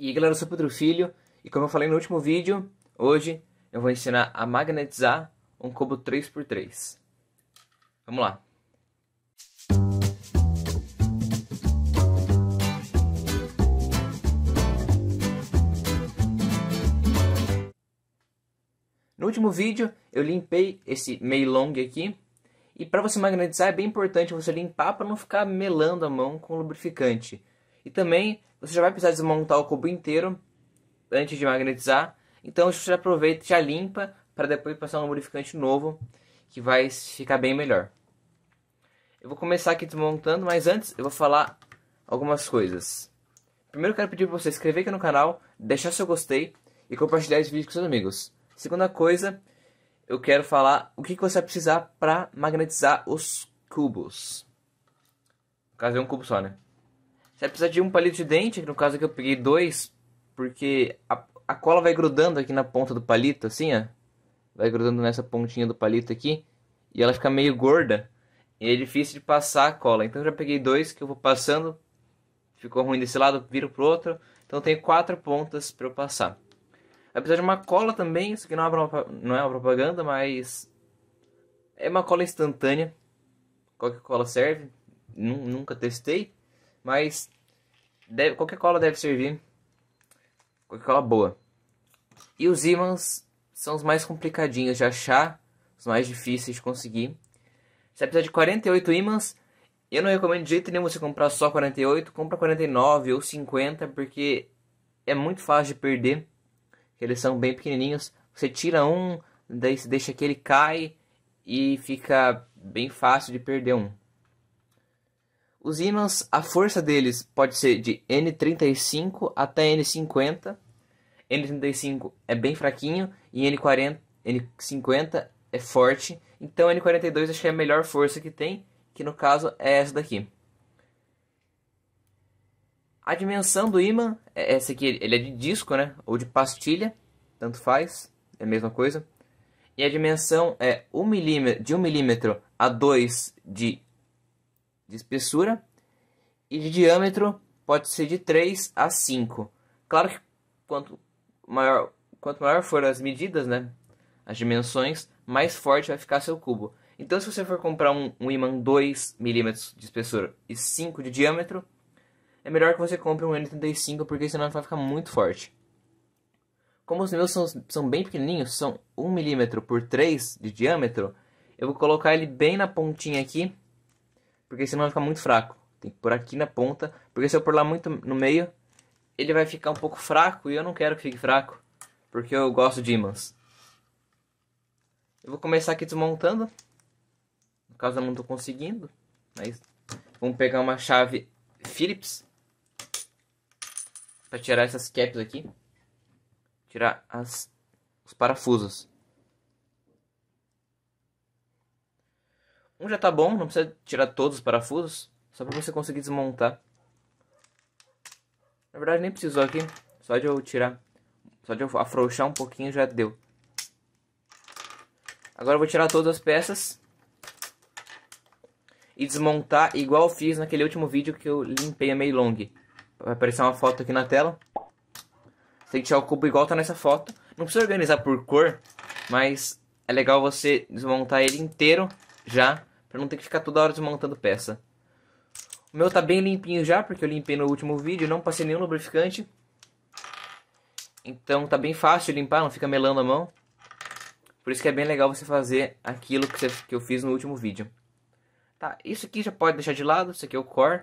E galera, eu sou Pedro Filho e como eu falei no último vídeo, hoje eu vou ensinar a magnetizar um cubo 3x3. Vamos lá! No último vídeo eu limpei esse meio long aqui e para você magnetizar é bem importante você limpar para não ficar melando a mão com lubrificante e também você já vai precisar desmontar o cubo inteiro antes de magnetizar. Então você aproveita e já limpa para depois passar um lubrificante novo que vai ficar bem melhor. Eu vou começar aqui desmontando, mas antes eu vou falar algumas coisas. Primeiro quero pedir para você inscrever aqui no canal, deixar seu gostei e compartilhar esse vídeo com seus amigos. Segunda coisa, eu quero falar o que, que você vai precisar para magnetizar os cubos. No caso é um cubo só, né? Você precisa de um palito de dente, no caso aqui eu peguei dois, porque a, a cola vai grudando aqui na ponta do palito, assim, ó. Vai grudando nessa pontinha do palito aqui. E ela fica meio gorda. E é difícil de passar a cola. Então eu já peguei dois que eu vou passando. Ficou ruim desse lado, viro pro outro. Então tem quatro pontas para eu passar. Vai precisar de uma cola também. Isso aqui não é uma, não é uma propaganda, mas... É uma cola instantânea. que cola serve. Nunca testei. Mas deve, qualquer cola deve servir. Qualquer cola boa. E os ímãs são os mais complicadinhos de achar, os mais difíceis de conseguir. Você precisa de 48 ímãs. Eu não recomendo de jeito nenhum você comprar só 48, compra 49 ou 50, porque é muito fácil de perder. Eles são bem pequenininhos. Você tira um, daí você deixa que ele cai e fica bem fácil de perder um. Os ímãs, a força deles pode ser de N35 até N50. N35 é bem fraquinho e N40, N50 é forte. Então N42 acho que é a melhor força que tem, que no caso é essa daqui. A dimensão do ímã, é essa aqui, ele é de disco, né? Ou de pastilha, tanto faz, é a mesma coisa. E a dimensão é 1 de 1 milímetro a 2 de de espessura e de diâmetro pode ser de 3 a 5. Claro que quanto maior, quanto maior for as medidas, né, as dimensões, mais forte vai ficar seu cubo. Então, se você for comprar um, um imã 2 milímetros de espessura e 5 de diâmetro, é melhor que você compre um N35, porque senão vai ficar muito forte. Como os meus são, são bem pequenininhos, são 1 milímetro por 3 de diâmetro, eu vou colocar ele bem na pontinha aqui porque senão vai fica muito fraco. Tem que pôr aqui na ponta, porque se eu pôr lá muito no meio, ele vai ficar um pouco fraco e eu não quero que fique fraco, porque eu gosto de ímãs. Eu vou começar aqui desmontando. No caso eu não estou conseguindo, mas vamos pegar uma chave Phillips para tirar essas caps aqui. Tirar as, os parafusos. Um já tá bom, não precisa tirar todos os parafusos, só pra você conseguir desmontar. Na verdade nem precisou aqui, só de eu tirar, só de eu afrouxar um pouquinho já deu. Agora eu vou tirar todas as peças e desmontar igual eu fiz naquele último vídeo que eu limpei a Meilong. Vai aparecer uma foto aqui na tela. tem que tirar o cubo igual tá nessa foto. Não precisa organizar por cor, mas é legal você desmontar ele inteiro já Pra não ter que ficar toda hora desmontando peça. O meu tá bem limpinho já, porque eu limpei no último vídeo, não passei nenhum lubrificante. Então tá bem fácil limpar, não fica melando a mão. Por isso que é bem legal você fazer aquilo que, você, que eu fiz no último vídeo. Tá, isso aqui já pode deixar de lado, isso aqui é o core.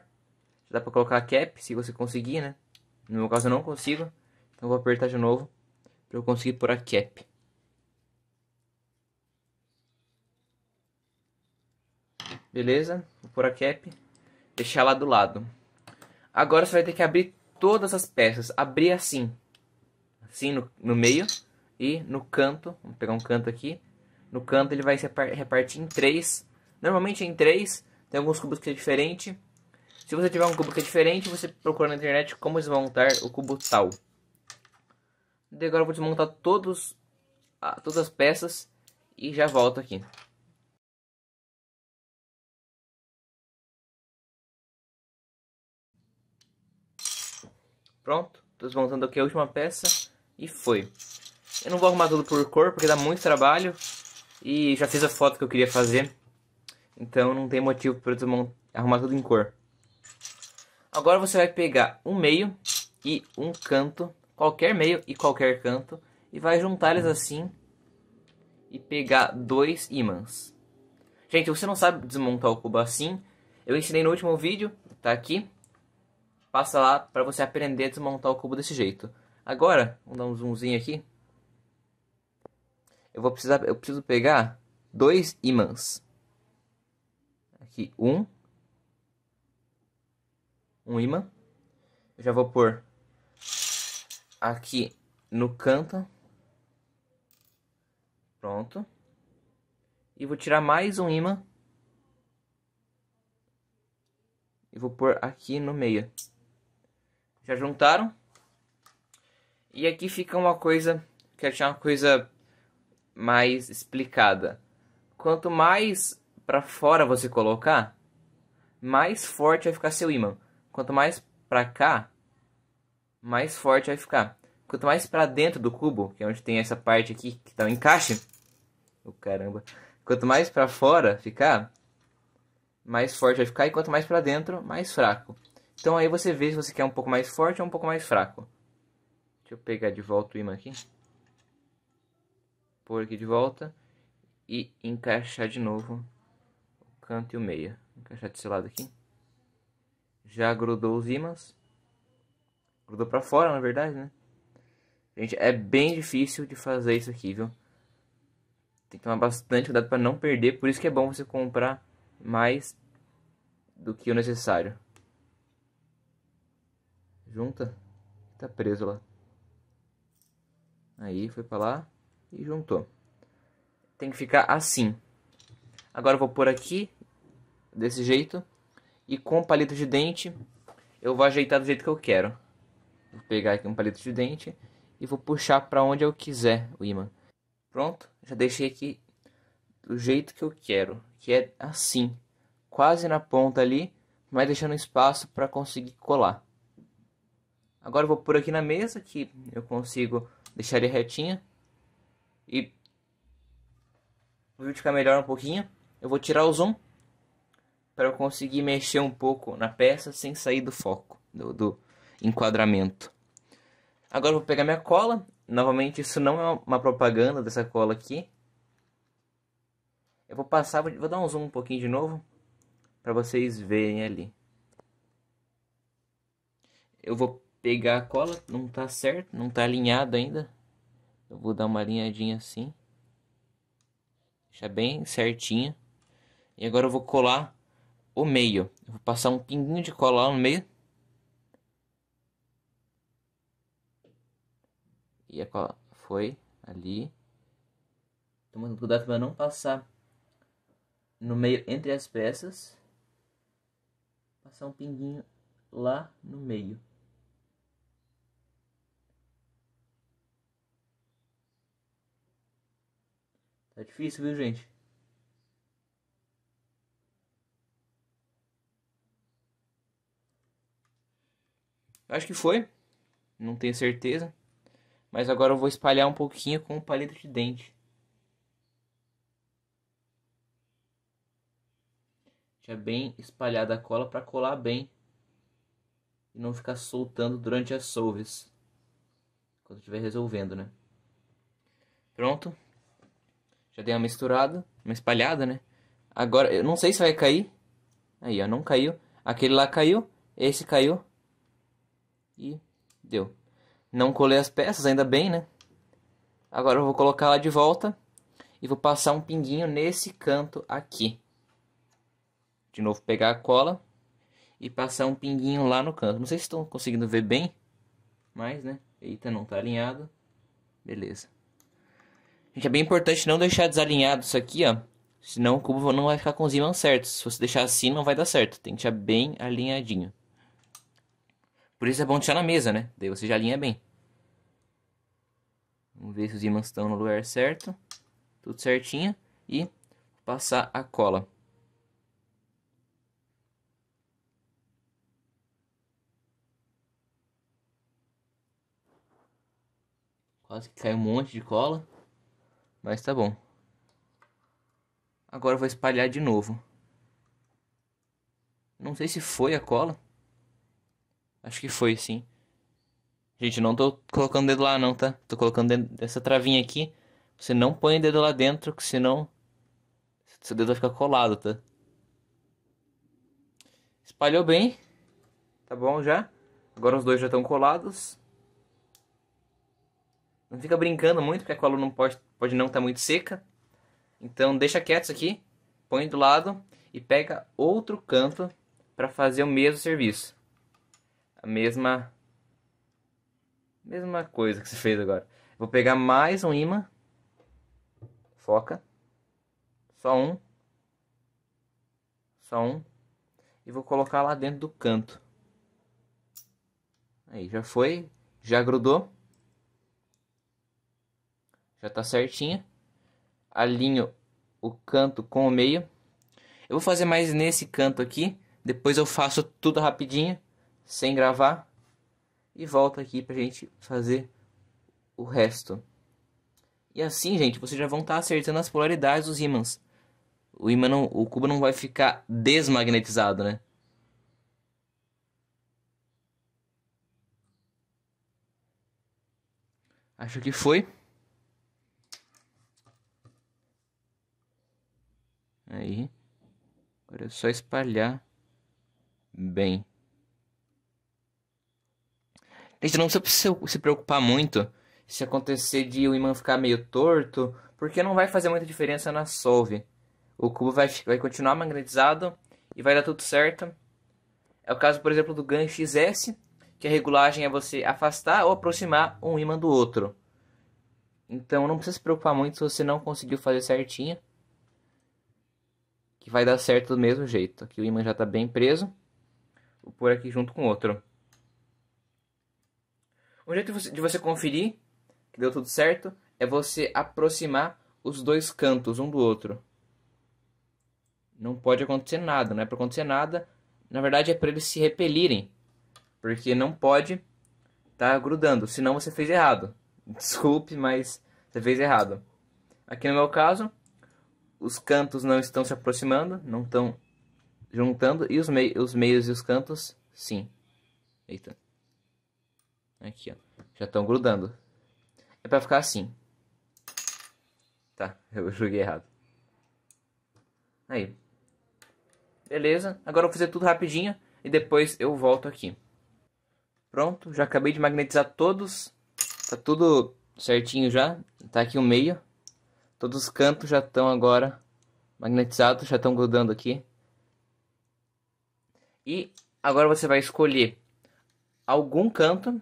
Já dá pra colocar a cap, se você conseguir, né? No meu caso eu não consigo, então vou apertar de novo pra eu conseguir pôr a cap. Beleza? Vou pôr a cap. Deixar lá do lado. Agora você vai ter que abrir todas as peças. Abrir assim. Assim no, no meio. E no canto. Vamos pegar um canto aqui. No canto ele vai se repartir em três. Normalmente é em três. Tem alguns cubos que é diferente. Se você tiver um cubo que é diferente, você procura na internet como desmontar o cubo tal. E agora eu vou desmontar todos, ah, todas as peças e já volto aqui. Pronto, tô desmontando aqui a última peça e foi. Eu não vou arrumar tudo por cor, porque dá muito trabalho. E já fiz a foto que eu queria fazer. Então não tem motivo para arrumar tudo em cor. Agora você vai pegar um meio e um canto. Qualquer meio e qualquer canto. E vai juntar eles assim. E pegar dois ímãs. Gente, você não sabe desmontar o cubo assim. Eu ensinei no último vídeo. Tá aqui. Passa lá para você aprender a desmontar o cubo desse jeito. Agora, vamos dar um zoomzinho aqui. Eu vou precisar, eu preciso pegar dois ímãs. Aqui, um. Um ímã. Eu já vou pôr aqui no canto. Pronto. E vou tirar mais um ímã. E vou pôr aqui no meio já juntaram. E aqui fica uma coisa que eu tinha uma coisa mais explicada. Quanto mais para fora você colocar, mais forte vai ficar seu ímã. Quanto mais para cá, mais forte vai ficar. Quanto mais para dentro do cubo, que é onde tem essa parte aqui que tá o encaixe. Oh, caramba. Quanto mais para fora ficar, mais forte vai ficar e quanto mais para dentro, mais fraco. Então aí você vê se você quer um pouco mais forte ou um pouco mais fraco. Deixa eu pegar de volta o imã aqui. Pôr aqui de volta. E encaixar de novo o canto e o meia. Encaixar desse lado aqui. Já grudou os ímãs. Grudou pra fora, na verdade, né? Gente, é bem difícil de fazer isso aqui, viu? Tem que tomar bastante cuidado para não perder. Por isso que é bom você comprar mais do que o necessário junta e tá preso lá. Aí foi para lá e juntou. Tem que ficar assim. Agora eu vou por aqui, desse jeito, e com palito de dente eu vou ajeitar do jeito que eu quero. Vou pegar aqui um palito de dente e vou puxar para onde eu quiser o imã. Pronto, já deixei aqui do jeito que eu quero, que é assim, quase na ponta ali, mas deixando espaço para conseguir colar. Agora eu vou por aqui na mesa que eu consigo deixar ele retinha. E vou ficar melhor um pouquinho. Eu vou tirar o zoom para eu conseguir mexer um pouco na peça sem sair do foco, do, do enquadramento. Agora eu vou pegar minha cola. Novamente, isso não é uma propaganda dessa cola aqui. Eu vou passar, vou dar um zoom um pouquinho de novo para vocês verem ali. Eu vou pegar a cola, não tá certo, não tá alinhado ainda. Eu vou dar uma alinhadinha assim. Deixar bem certinha. E agora eu vou colar o meio. Eu vou passar um pinguinho de cola lá no meio. E a cola foi ali. Tomando cuidado para não passar no meio entre as peças. Passar um pinguinho lá no meio. Tá difícil, viu, gente? Acho que foi. Não tenho certeza. Mas agora eu vou espalhar um pouquinho com o palito de dente. Já bem espalhada a cola para colar bem. E não ficar soltando durante as solves. Quando estiver resolvendo, né? Pronto. Já dei uma misturada, uma espalhada, né? Agora, eu não sei se vai cair. Aí, ó, não caiu. Aquele lá caiu, esse caiu. E deu. Não colei as peças, ainda bem, né? Agora eu vou colocar ela de volta e vou passar um pinguinho nesse canto aqui. De novo, pegar a cola e passar um pinguinho lá no canto. Não sei se estão conseguindo ver bem, mas, né? Eita, não tá alinhado. Beleza. Gente, é bem importante não deixar desalinhado isso aqui, ó. Senão o cubo não vai ficar com os ímãs certos. Se você deixar assim, não vai dar certo. Tem que deixar bem alinhadinho. Por isso é bom deixar na mesa, né? Daí você já alinha bem. Vamos ver se os ímãs estão no lugar certo. Tudo certinho. E passar a cola. Quase que caiu um monte de cola. Mas tá bom. Agora eu vou espalhar de novo. Não sei se foi a cola. Acho que foi, sim. Gente, não tô colocando o dedo lá não, tá? Tô colocando dessa travinha aqui. Você não põe o dedo lá dentro, que senão... Seu dedo vai ficar colado, tá? Espalhou bem. Tá bom já. Agora os dois já estão colados. Não fica brincando muito, porque a cola não pode pode não estar tá muito seca. Então deixa quieto isso aqui, põe do lado e pega outro canto para fazer o mesmo serviço. A mesma mesma coisa que você fez agora. Vou pegar mais um imã. Foca. Só um. Só um. E vou colocar lá dentro do canto. Aí, já foi. Já grudou já está certinha. Alinho o canto com o meio. Eu vou fazer mais nesse canto aqui. Depois eu faço tudo rapidinho, sem gravar. E volto aqui a gente fazer o resto. E assim, gente, vocês já vão estar tá acertando as polaridades dos ímãs. O ímã não, o cubo não vai ficar desmagnetizado, né? Acho que foi. Aí. Agora é só espalhar bem. Gente, não precisa se preocupar muito se acontecer de o imã ficar meio torto, porque não vai fazer muita diferença na solve. O cubo vai, vai continuar magnetizado e vai dar tudo certo. É o caso, por exemplo, do GAN XS, que a regulagem é você afastar ou aproximar um imã do outro. Então não precisa se preocupar muito se você não conseguiu fazer certinho que vai dar certo do mesmo jeito. Aqui o imã já está bem preso. Vou pôr aqui junto com o outro. Um jeito de você conferir que deu tudo certo é você aproximar os dois cantos um do outro. Não pode acontecer nada, não é para acontecer nada. Na verdade é para eles se repelirem, porque não pode estar tá grudando, senão você fez errado. Desculpe, mas você fez errado. Aqui no meu caso, os cantos não estão se aproximando, não estão juntando, e os, mei os meios e os cantos, sim. Eita. Aqui, ó. Já estão grudando. É pra ficar assim. Tá, eu joguei errado. Aí. Beleza, agora eu vou fazer tudo rapidinho e depois eu volto aqui. Pronto, já acabei de magnetizar todos. Tá tudo certinho já. Tá aqui o meio. Todos os cantos já estão agora magnetizados, já estão grudando aqui. E agora você vai escolher algum canto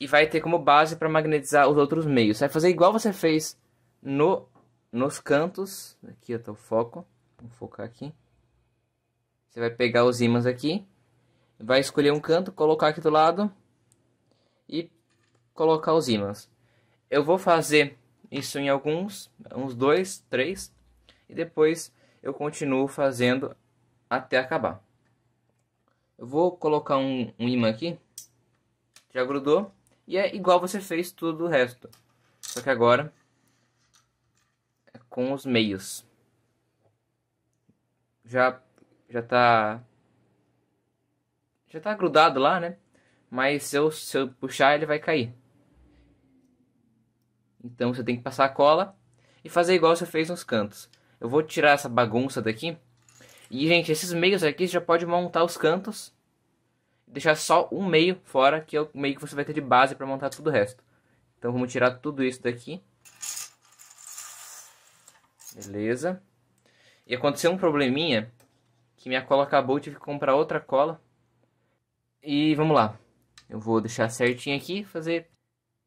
e vai ter como base para magnetizar os outros meios. Você vai fazer igual você fez no, nos cantos. Aqui eu estou tá foco. Vou focar aqui. Você vai pegar os ímãs aqui. Vai escolher um canto, colocar aqui do lado. E colocar os ímãs. Eu vou fazer isso em alguns, uns dois, três, e depois eu continuo fazendo até acabar. Eu vou colocar um, um imã aqui, já grudou, e é igual você fez tudo o resto. Só que agora é com os meios. Já, já tá... Já tá grudado lá, né? Mas se eu, se eu puxar, ele vai cair. Então você tem que passar a cola e fazer igual você fez nos cantos. Eu vou tirar essa bagunça daqui. E, gente, esses meios aqui você já pode montar os cantos. Deixar só um meio fora, que é o meio que você vai ter de base para montar tudo o resto. Então vamos tirar tudo isso daqui. Beleza. E aconteceu um probleminha, que minha cola acabou, tive que comprar outra cola. E vamos lá. Eu vou deixar certinho aqui, fazer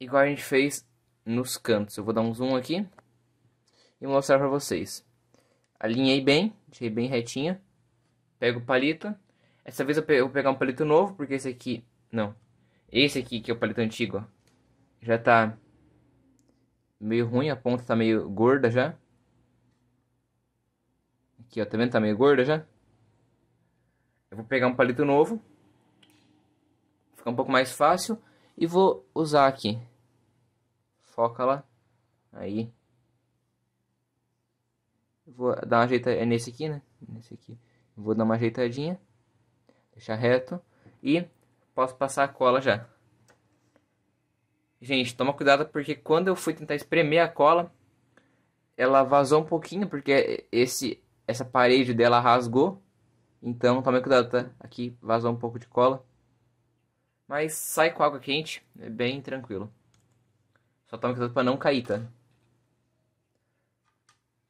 igual a gente fez nos cantos. Eu vou dar um zoom aqui e mostrar para vocês. Alinhei bem, deixei bem retinha. Pego o palito. Essa vez eu, vou pegar um palito novo, porque esse aqui... Não. Esse aqui, que é o palito antigo, ó, Já tá meio ruim, a ponta tá meio gorda já. Aqui, ó, tá vendo? Tá meio gorda já. Eu vou pegar um palito novo. Fica um pouco mais fácil. E vou usar aqui. Foca lá. Aí. Vou dar uma ajeitadinha. É nesse aqui, né? Nesse aqui. Vou dar uma ajeitadinha. Deixar reto. E posso passar a cola já. Gente, toma cuidado porque quando eu fui tentar espremer a cola, ela vazou um pouquinho porque esse essa parede dela rasgou. Então, tome cuidado, tá? Aqui vazou um pouco de cola. Mas sai com água quente, é bem tranquilo. Só toma cuidado pra não cair, tá?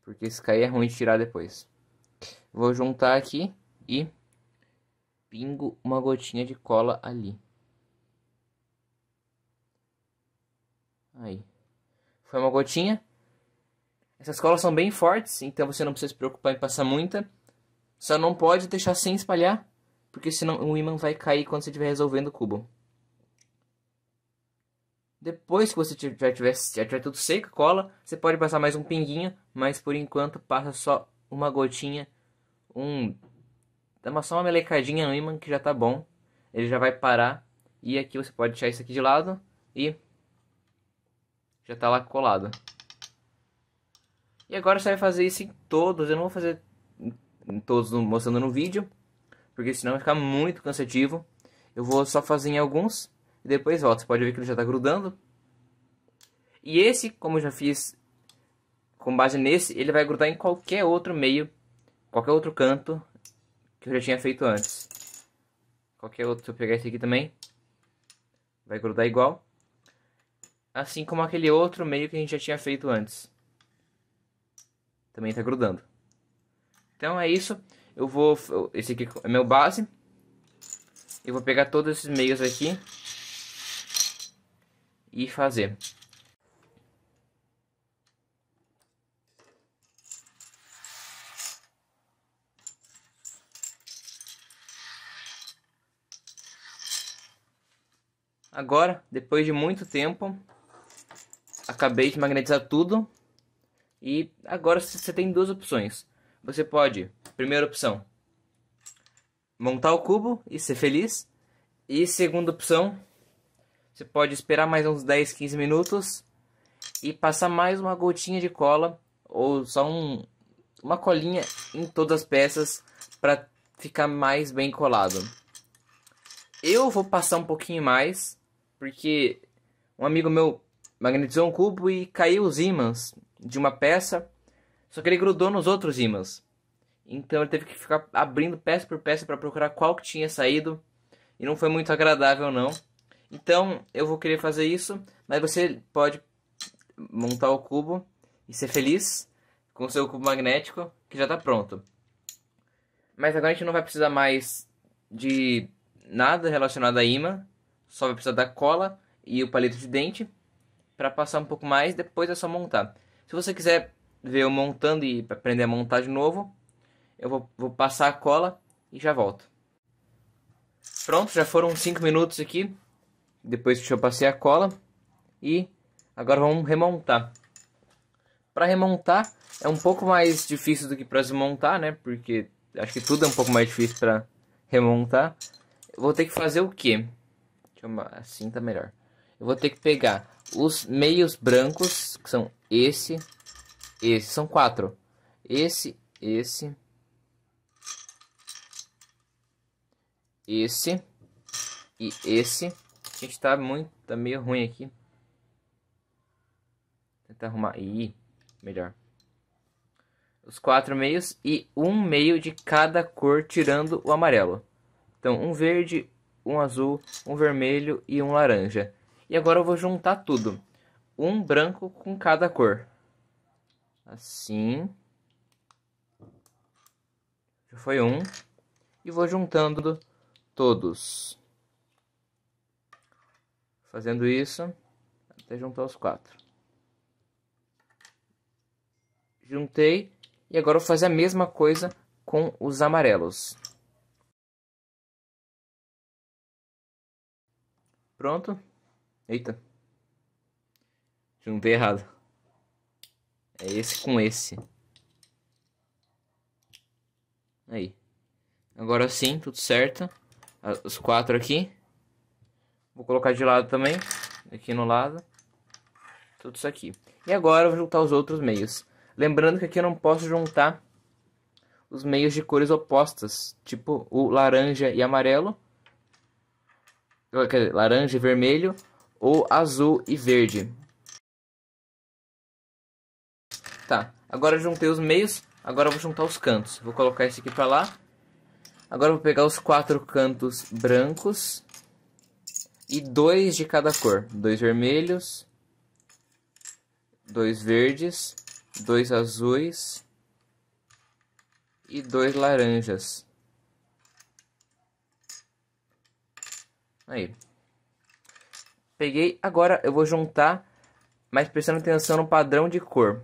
Porque se cair é ruim de tirar depois. Vou juntar aqui e pingo uma gotinha de cola ali. Aí. Foi uma gotinha. Essas colas são bem fortes, então você não precisa se preocupar em passar muita. Só não pode deixar sem espalhar, porque senão o ímã vai cair quando você estiver resolvendo o cubo. Depois que você já tiver, já tiver tudo seco, cola, você pode passar mais um pinguinho, mas por enquanto passa só uma gotinha, um dá uma, só uma melecadinha no ímã que já tá bom. Ele já vai parar e aqui você pode deixar isso aqui de lado e já tá lá colado. E agora você vai fazer isso em todos, eu não vou fazer em todos mostrando no vídeo, porque senão vai ficar muito cansativo. Eu vou só fazer em alguns e depois volta. Você pode ver que ele já está grudando. E esse, como eu já fiz com base nesse, ele vai grudar em qualquer outro meio, qualquer outro canto que eu já tinha feito antes. Qualquer outro, se eu pegar esse aqui também, vai grudar igual. Assim como aquele outro meio que a gente já tinha feito antes. Também está grudando. Então é isso. Eu vou... Esse aqui é meu base. Eu vou pegar todos esses meios aqui e fazer. Agora, depois de muito tempo, acabei de magnetizar tudo. E agora você tem duas opções. Você pode, primeira opção, montar o cubo e ser feliz. E segunda opção, você pode esperar mais uns 10, 15 minutos e passar mais uma gotinha de cola ou só um, uma colinha em todas as peças para ficar mais bem colado. Eu vou passar um pouquinho mais porque um amigo meu magnetizou um cubo e caiu os ímãs de uma peça, só que ele grudou nos outros ímãs. Então ele teve que ficar abrindo peça por peça para procurar qual que tinha saído e não foi muito agradável não. Então eu vou querer fazer isso, mas você pode montar o cubo e ser feliz com o seu cubo magnético que já está pronto. Mas agora a gente não vai precisar mais de nada relacionado a imã, só vai precisar da cola e o palito de dente para passar um pouco mais, depois é só montar. Se você quiser ver eu montando e aprender a montar de novo, eu vou, vou passar a cola e já volto. Pronto, já foram 5 minutos aqui. Depois que eu passei a cola. E agora vamos remontar. Para remontar é um pouco mais difícil do que para desmontar, né? Porque acho que tudo é um pouco mais difícil para remontar. Eu vou ter que fazer o quê? Deixa eu... Assim tá melhor. Eu vou ter que pegar os meios brancos, que são esse, esse. São quatro. Esse, esse. Esse. E esse. A gente tá muito. Tá meio ruim aqui. Tentar arrumar. Ih, melhor. Os quatro meios e um meio de cada cor, tirando o amarelo. Então, um verde, um azul, um vermelho e um laranja. E agora eu vou juntar tudo. Um branco com cada cor. Assim. Já foi um. E vou juntando todos fazendo isso até juntar os quatro. Juntei e agora vou fazer a mesma coisa com os amarelos. Pronto. Eita. Juntei errado. É esse com esse. Aí. Agora sim, tudo certo. Ah, os quatro aqui. Vou colocar de lado também, aqui no lado. Tudo isso aqui. E agora eu vou juntar os outros meios. Lembrando que aqui eu não posso juntar os meios de cores opostas, tipo o laranja e amarelo, laranja e vermelho, ou azul e verde. Tá, agora eu juntei os meios, agora eu vou juntar os cantos. Vou colocar esse aqui pra lá. Agora eu vou pegar os quatro cantos brancos e dois de cada cor. Dois vermelhos, dois verdes, dois azuis e dois laranjas. Aí. Peguei, agora eu vou juntar, mas prestando atenção no padrão de cor.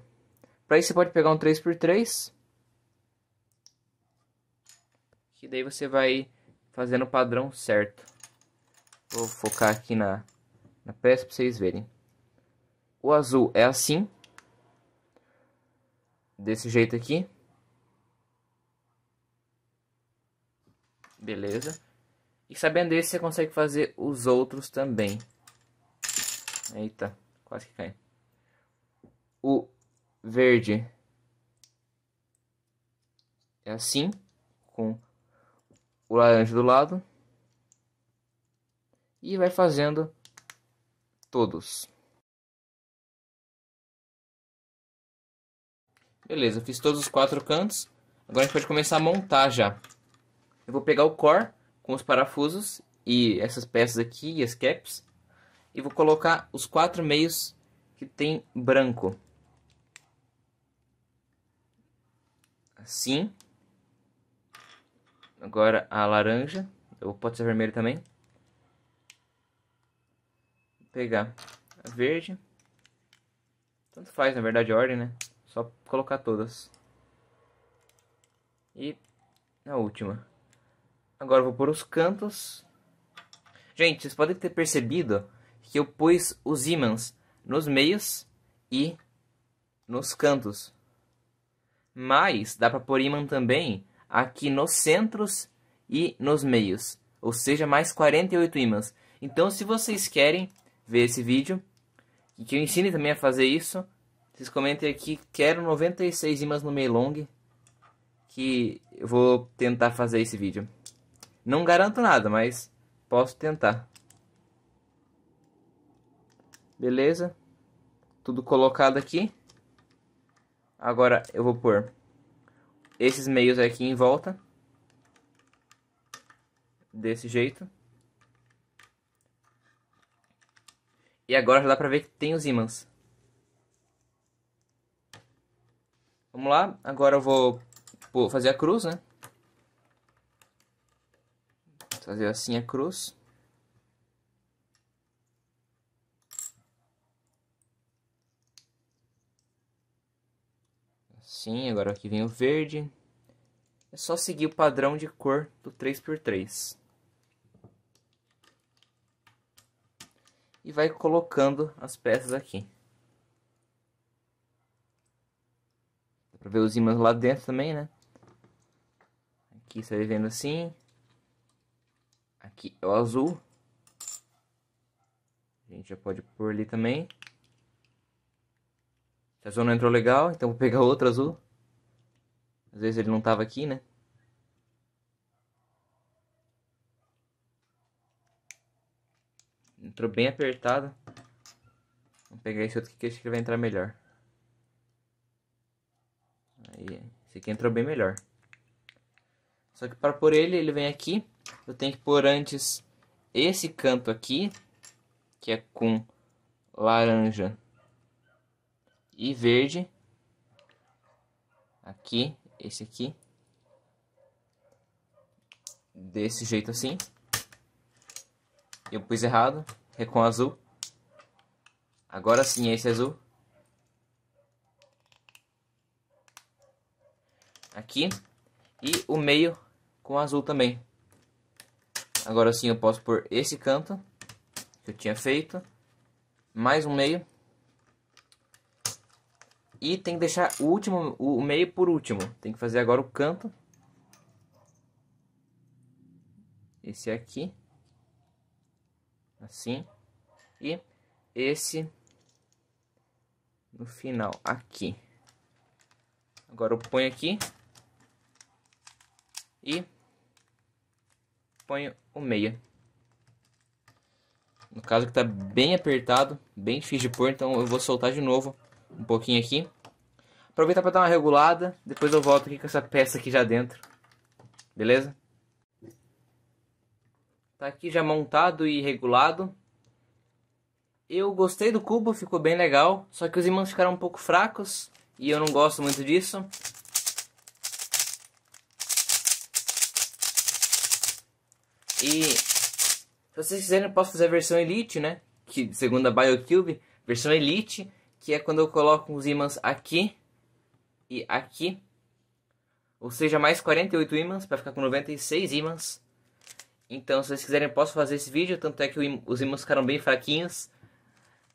Para isso você pode pegar um 3x3. Que daí você vai fazendo o padrão certo. Vou focar aqui na, na peça para vocês verem. O azul é assim. Desse jeito aqui. Beleza. E sabendo esse, você consegue fazer os outros também. Eita, quase que cai. O verde é assim, com o laranja do lado e vai fazendo todos. Beleza, fiz todos os quatro cantos. Agora a gente pode começar a montar já. Eu vou pegar o core com os parafusos e essas peças aqui e as caps. E vou colocar os quatro meios que tem branco. Assim. Agora a laranja. Ou pode ser vermelho também pegar a verde. Tanto faz, na verdade, a ordem, né? Só colocar todas. E a última. Agora vou por os cantos. Gente, vocês podem ter percebido que eu pus os ímãs nos meios e nos cantos. Mas dá para pôr ímã também aqui nos centros e nos meios, ou seja, mais 48 ímãs. Então, se vocês querem, ver esse vídeo e que eu ensine também a fazer isso, vocês comentem aqui, quero 96 imãs no Meilong, que eu vou tentar fazer esse vídeo. Não garanto nada, mas posso tentar. Beleza? Tudo colocado aqui. Agora eu vou pôr esses meios aqui em volta. Desse jeito. E agora já dá pra ver que tem os ímãs. Vamos lá, agora eu vou fazer a cruz, né? Fazer assim a cruz. Assim, agora aqui vem o verde. É só seguir o padrão de cor do 3x3. e vai colocando as peças aqui. Dá pra ver os ímãs lá dentro também, né? Aqui você vai vendo assim. Aqui é o azul. A gente já pode pôr ali também. a zona entrou legal, então vou pegar outro azul. Às vezes ele não tava aqui, né? Entrou bem apertado. Vou pegar esse outro aqui que acho que vai entrar melhor. Aí, esse aqui entrou bem melhor. Só que para pôr ele, ele vem aqui. Eu tenho que pôr antes esse canto aqui, que é com laranja e verde. Aqui, esse aqui. Desse jeito assim. Eu pus errado. É com azul. Agora sim, é esse azul. Aqui. E o meio com azul também. Agora sim eu posso pôr esse canto que eu tinha feito. Mais um meio. E tem que deixar o último, o meio por último. Tem que fazer agora o canto. Esse aqui assim, e esse no final, aqui. Agora eu ponho aqui e ponho o meia. No caso que tá bem apertado, bem difícil de pôr, então eu vou soltar de novo um pouquinho aqui. Aproveitar para dar uma regulada, depois eu volto aqui com essa peça aqui já dentro. Beleza? Tá aqui já montado e regulado. Eu gostei do cubo, ficou bem legal. Só que os ímãs ficaram um pouco fracos. E eu não gosto muito disso. E se vocês quiserem eu posso fazer a versão Elite, né? Que segundo a BioCube, versão Elite, que é quando eu coloco os ímãs aqui e aqui. Ou seja, mais 48 ímãs para ficar com 96 ímãs. Então, se vocês quiserem, eu posso fazer esse vídeo. Tanto é que os ímãs ficaram bem fraquinhos.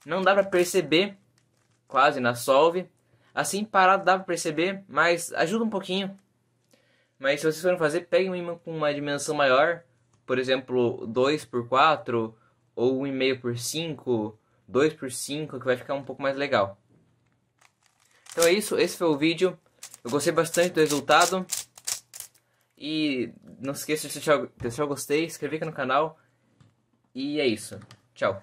Não dá pra perceber, quase, na solve. Assim, parado dá pra perceber, mas ajuda um pouquinho. Mas se vocês forem fazer, peguem um imã com uma dimensão maior. Por exemplo, 2 por 4 ou 1,5 por 5, 2 por 5, que vai ficar um pouco mais legal. Então é isso, esse foi o vídeo. Eu gostei bastante do resultado. E não se esqueça de deixar, o gostei, inscrever aqui no canal. E é isso. Tchau.